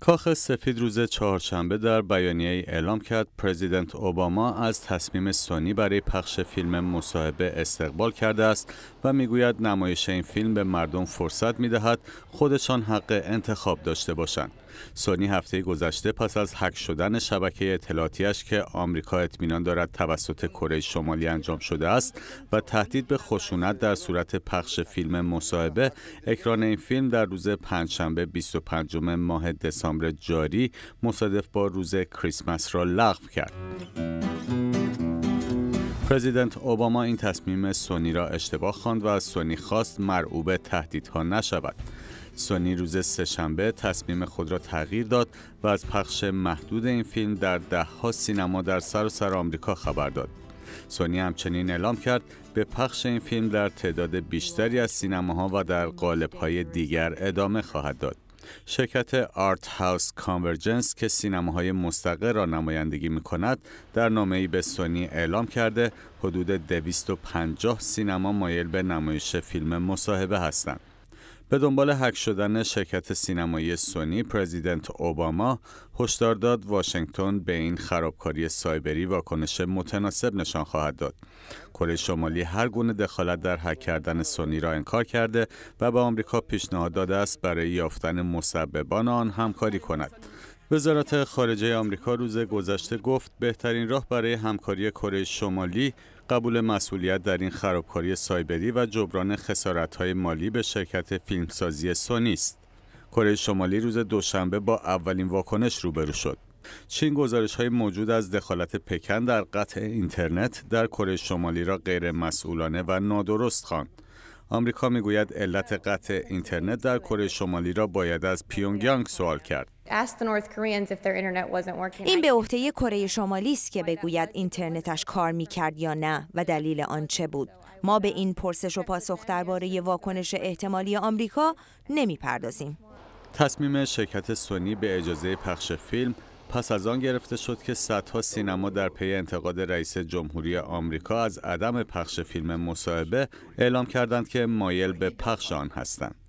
کاخ سفید روز چهارشنبه در بیانیه ای اعلام کرد پرزیدنت اوباما از تصمیم سونی برای پخش فیلم مصاحبه استقبال کرده است و میگوید نمایش این فیلم به مردم فرصت می خودشان حق انتخاب داشته باشند. سونی هفته گذشته پس از هک شدن شبکه اطلاعاتیش که آمریکا اطمینان دارد توسط کره شمالی انجام شده است و تهدید به خشونت در صورت پخش فیلم مصاحبه اکران این فیلم در روز پنجشنبه 25 ماه دسامبر جاری مصادف با روز کریسمس را لغو کرد. پرزیدنت اوباما این تصمیم سونی را اشتباه خواند و از سونی خواست مرعوب تهدیدها نشود. سونی روز سهشنبه تصمیم خود را تغییر داد و از پخش محدود این فیلم در دهها سینما در سراسر سر آمریکا خبر داد. سونی همچنین اعلام کرد به پخش این فیلم در تعداد بیشتری از سینماها و در های دیگر ادامه خواهد داد. شرکت آرت هاوس کانورجنس که سینماهای مستقل را نمایندگی می کند در ای به سونی اعلام کرده حدود 250 سینما مایل به نمایش فیلم مصاحبه هستند. به دنبال هک شدن شرکت سینمایی سونی پرزیدنت اوباما هشدار داد واشنگتن به این خرابکاری سایبری واکنش متناسب نشان خواهد داد کره شمالی هر گونه دخالت در حک کردن سونی را انکار کرده و به آمریکا پیشنهاد داده است برای یافتن مسببان آن همکاری کند وزارت خارجه آمریکا روز گذشته گفت بهترین راه برای همکاری کره شمالی قبول مسئولیت در این خرابکاری سایبری و جبران های مالی به شرکت فیلمسازی سونی است. کره شمالی روز دوشنبه با اولین واکنش روبرو شد. چین گزارش های موجود از دخالت پکن در قطع اینترنت در کره شمالی را غیر مسئولانه و نادرست خواند. آمریکا میگوید علت قطع اینترنت در کره شمالی را باید از پیونگیانگ سوال کرد. این به عهده کره شمالی است که بگوید اینترنتش کار میکرد یا نه و دلیل آن چه بود ما به این پرسش و پاسخ درباره واکنش احتمالی آمریکا نمیپردازیم تصمیم شرکت سونی به اجازه پخش فیلم پس از آن گرفته شد که صدها سینما در پی انتقاد رئیس جمهوری آمریکا از عدم پخش فیلم مصاحبه اعلام کردند که مایل به پخش آن هستند